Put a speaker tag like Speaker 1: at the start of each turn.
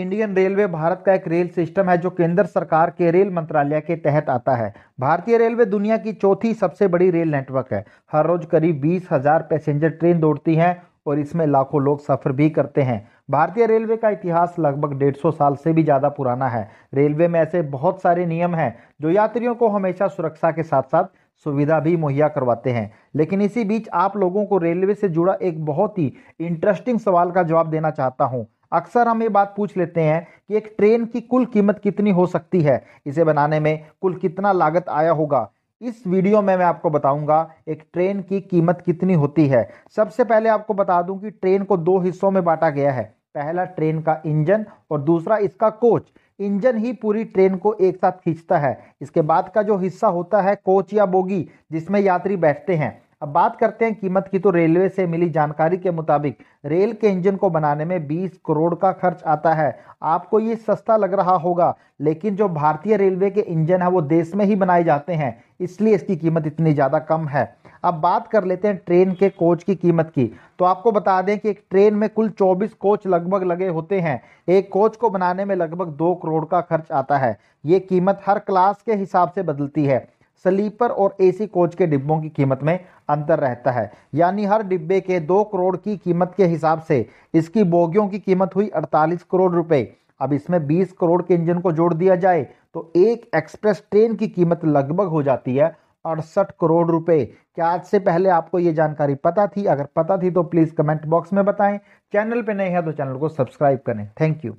Speaker 1: Indian railway Bharat का एक rail system है जो केंद्र सरकार के रेल मंत्रालय के तहत आता है भारतीय रेलवे दुनिया की चौथी सबसे बड़ी रेल नेटवर्क है हर रोज करीब बीस हजार पैसेंजर ट्रेन दौड़ती हैं और इसमें लाखों लोग सफ़र भी करते हैं भारतीय रेलवे का इतिहास लगभग डेढ़ सौ साल से भी ज़्यादा पुराना है रेलवे में ऐसे बहुत सारे नियम हैं जो यात्रियों को हमेशा सुरक्षा के साथ साथ सुविधा भी मुहैया करवाते हैं लेकिन इसी बीच आप लोगों को रेलवे से जुड़ा एक बहुत ही इंटरेस्टिंग सवाल का जवाब देना चाहता हूँ अक्सर हम ये बात पूछ लेते हैं कि एक ट्रेन की कुल कीमत कितनी हो सकती है इसे बनाने में कुल कितना लागत आया होगा इस वीडियो में मैं आपको बताऊंगा एक ट्रेन की कीमत कितनी होती है सबसे पहले आपको बता दूं कि ट्रेन को दो हिस्सों में बांटा गया है पहला ट्रेन का इंजन और दूसरा इसका कोच इंजन ही पूरी ट्रेन को एक साथ खींचता है इसके बाद का जो हिस्सा होता है कोच या बोगी जिसमें यात्री बैठते हैं अब बात करते हैं कीमत की तो रेलवे से मिली जानकारी के मुताबिक रेल के इंजन को बनाने में 20 करोड़ का खर्च आता है आपको ये सस्ता लग रहा होगा लेकिन जो भारतीय रेलवे के इंजन है वो देश में ही बनाए जाते हैं इसलिए इसकी कीमत इतनी ज़्यादा कम है अब बात कर लेते हैं ट्रेन के कोच की कीमत की तो आपको बता दें कि एक ट्रेन में कुल 24 कोच लगभग लगे होते हैं एक कोच को बनाने में लगभग दो करोड़ का खर्च आता है ये कीमत हर क्लास के हिसाब से बदलती है स्लीपर और एसी कोच के डिब्बों की कीमत में अंतर रहता है यानी हर डिब्बे के दो करोड़ की कीमत के हिसाब से इसकी बोगियों की कीमत हुई 48 करोड़ रुपए अब इसमें 20 करोड़ के इंजन को जोड़ दिया जाए तो एक एक्सप्रेस ट्रेन की कीमत लगभग हो जाती है अड़सठ करोड़ रुपए क्या आज से पहले आपको ये जानकारी पता थी अगर पता थी तो प्लीज़ कमेंट बॉक्स में बताएं चैनल पर नए हैं तो चैनल को सब्सक्राइब करें थैंक यू